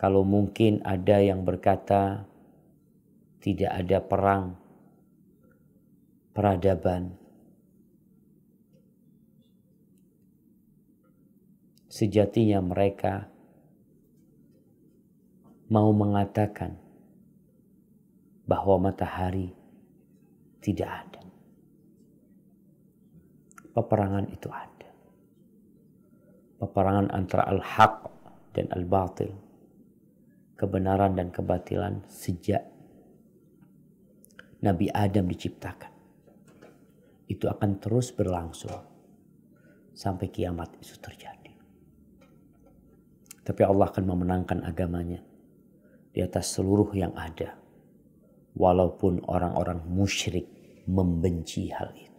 Kalau mungkin ada yang berkata tidak ada perang, peradaban. Sejatinya mereka mau mengatakan bahwa matahari tidak ada. Peperangan itu ada. Peperangan antara al-haq dan al-batil kebenaran dan kebatilan sejak Nabi Adam diciptakan. Itu akan terus berlangsung sampai kiamat itu terjadi. Tapi Allah akan memenangkan agamanya di atas seluruh yang ada. Walaupun orang-orang musyrik membenci hal itu.